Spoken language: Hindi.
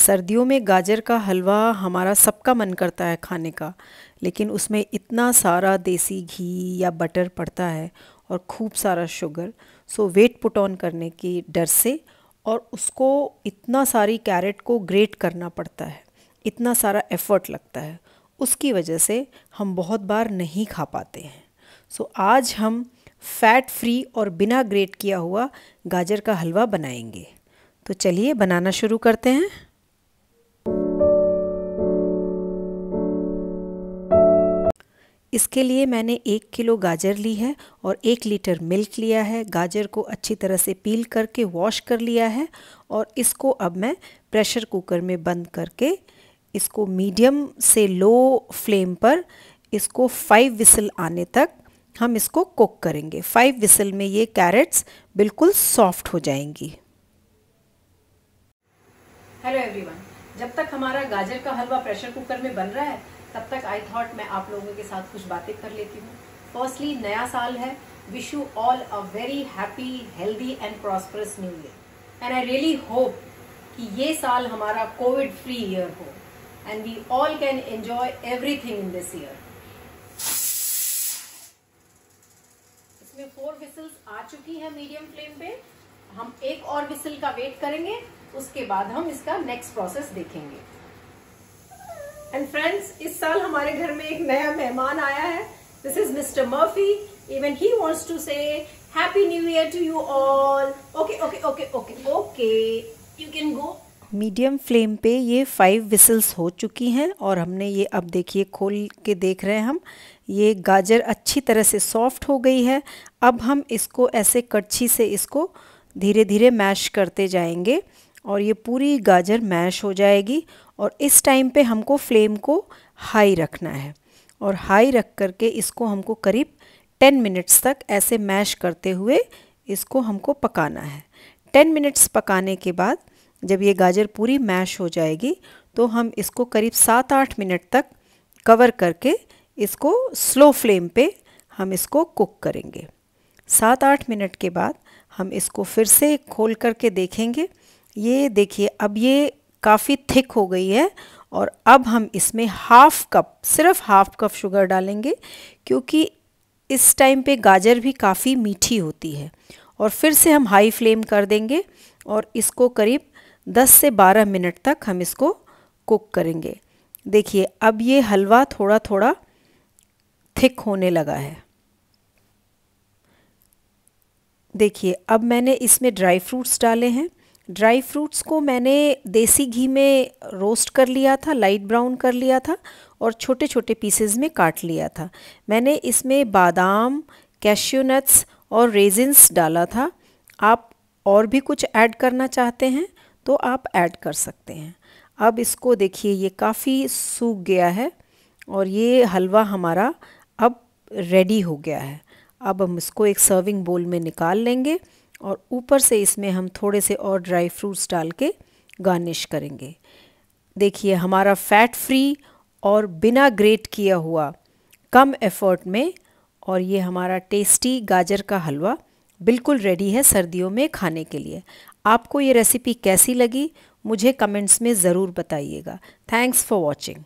सर्दियों में गाजर का हलवा हमारा सबका मन करता है खाने का लेकिन उसमें इतना सारा देसी घी या बटर पड़ता है और खूब सारा sugar so weight put on करने के डर से और उसको इतना सारी कैरेट को ग्रेट करना पड़ता है इतना सारा एफर्ट लगता है उसकी वजह से हम बहुत बार नहीं खा पाते हैं सो so, आज हम फैट फ्री और बिना ग्रेट किया हुआ गाजर का हलवा बनाएंगे तो चलिए बनाना शुरू करते हैं इसके लिए मैंने एक किलो गाजर ली है और एक लीटर मिल्क लिया है गाजर को अच्छी तरह से पील करके वॉश कर लिया है और इसको अब मैं प्रेशर कुकर में बंद करके इसको मीडियम से लो फ्लेम पर इसको फाइव विसल आने तक हम इसको कुक करेंगे फाइव विसल में ये कैरेट्स बिल्कुल सॉफ्ट हो जाएंगी हेलो एवरीवन जब तक हमारा गाजर का हलवा प्रेशर कुकर में बन रहा है तब तक आई थॉट मैं आप लोगों के साथ कुछ बातें कर लेती हूँ फर्स्टली नया साल है wish you all a very happy healthy and prosperous new year and I really hope कि ये साल हमारा कोविड फ्री ईयर हो and we all can enjoy everything in this year इसमें फोर विसल्स आ चुकी है मीडियम फ्लेम पे हम एक और विसल का वेट करेंगे उसके बाद हम इसका नेक्स्ट प्रोसेस देखेंगे एंड फ्रेंड्स इस साल हमारे घर में एक नया मेहमान आया है this is mister Murphy even he wants to say happy new year to you all okay okay okay okay okay you can go medium flame पे ये फाइव विसल्स हो चुकी हैं और हमने ये अब देखिए खोल के देख रहे हैं हम ये गाजर अच्छी तरह से सॉफ्ट हो गई है अब हम इसको ऐसे कड़छी से इसको धीरे धीरे मैश करते जाएंगे और ये पूरी गाजर मैश हो जाएगी और इस टाइम पे हमको फ्लेम को हाई रखना है और हाई रख करके इसको हमको करीब 10 मिनट्स तक ऐसे मैश करते हुए इसको हमको पकाना है 10 मिनट्स पकाने के बाद जब ये गाजर पूरी मैश हो जाएगी तो हम इसको करीब सात आठ मिनट तक कवर करके इसको स्लो फ्लेम पे हम इसको कुक करेंगे सात आठ मिनट के बाद हम इसको फिर से खोल करके देखेंगे ये देखिए अब ये काफ़ी थिक हो गई है और अब हम इसमें हाफ़ कप सिर्फ हाफ़ कप शुगर डालेंगे क्योंकि इस टाइम पे गाजर भी काफ़ी मीठी होती है और फिर से हम हाई फ्लेम कर देंगे और इसको करीब 10 से 12 मिनट तक हम इसको कुक करेंगे देखिए अब ये हलवा थोड़ा थोड़ा थिक होने लगा है देखिए अब मैंने इसमें ड्राई फ्रूट्स डाले हैं ड्राई फ्रूट्स को मैंने देसी घी में रोस्ट कर लिया था लाइट ब्राउन कर लिया था और छोटे छोटे पीसेस में काट लिया था मैंने इसमें बादाम कैश्यूनट्स और रेजिन्स डाला था आप और भी कुछ ऐड करना चाहते हैं तो आप ऐड कर सकते हैं अब इसको देखिए ये काफ़ी सूख गया है और ये हलवा हमारा अब रेडी हो गया है अब हम इसको एक सर्विंग बोल में निकाल लेंगे और ऊपर से इसमें हम थोड़े से और ड्राई फ्रूट्स डाल के गार्निश करेंगे देखिए हमारा फ़ैट फ्री और बिना ग्रेट किया हुआ कम एफर्ट में और ये हमारा टेस्टी गाजर का हलवा बिल्कुल रेडी है सर्दियों में खाने के लिए आपको ये रेसिपी कैसी लगी मुझे कमेंट्स में ज़रूर बताइएगा थैंक्स फॉर वॉचिंग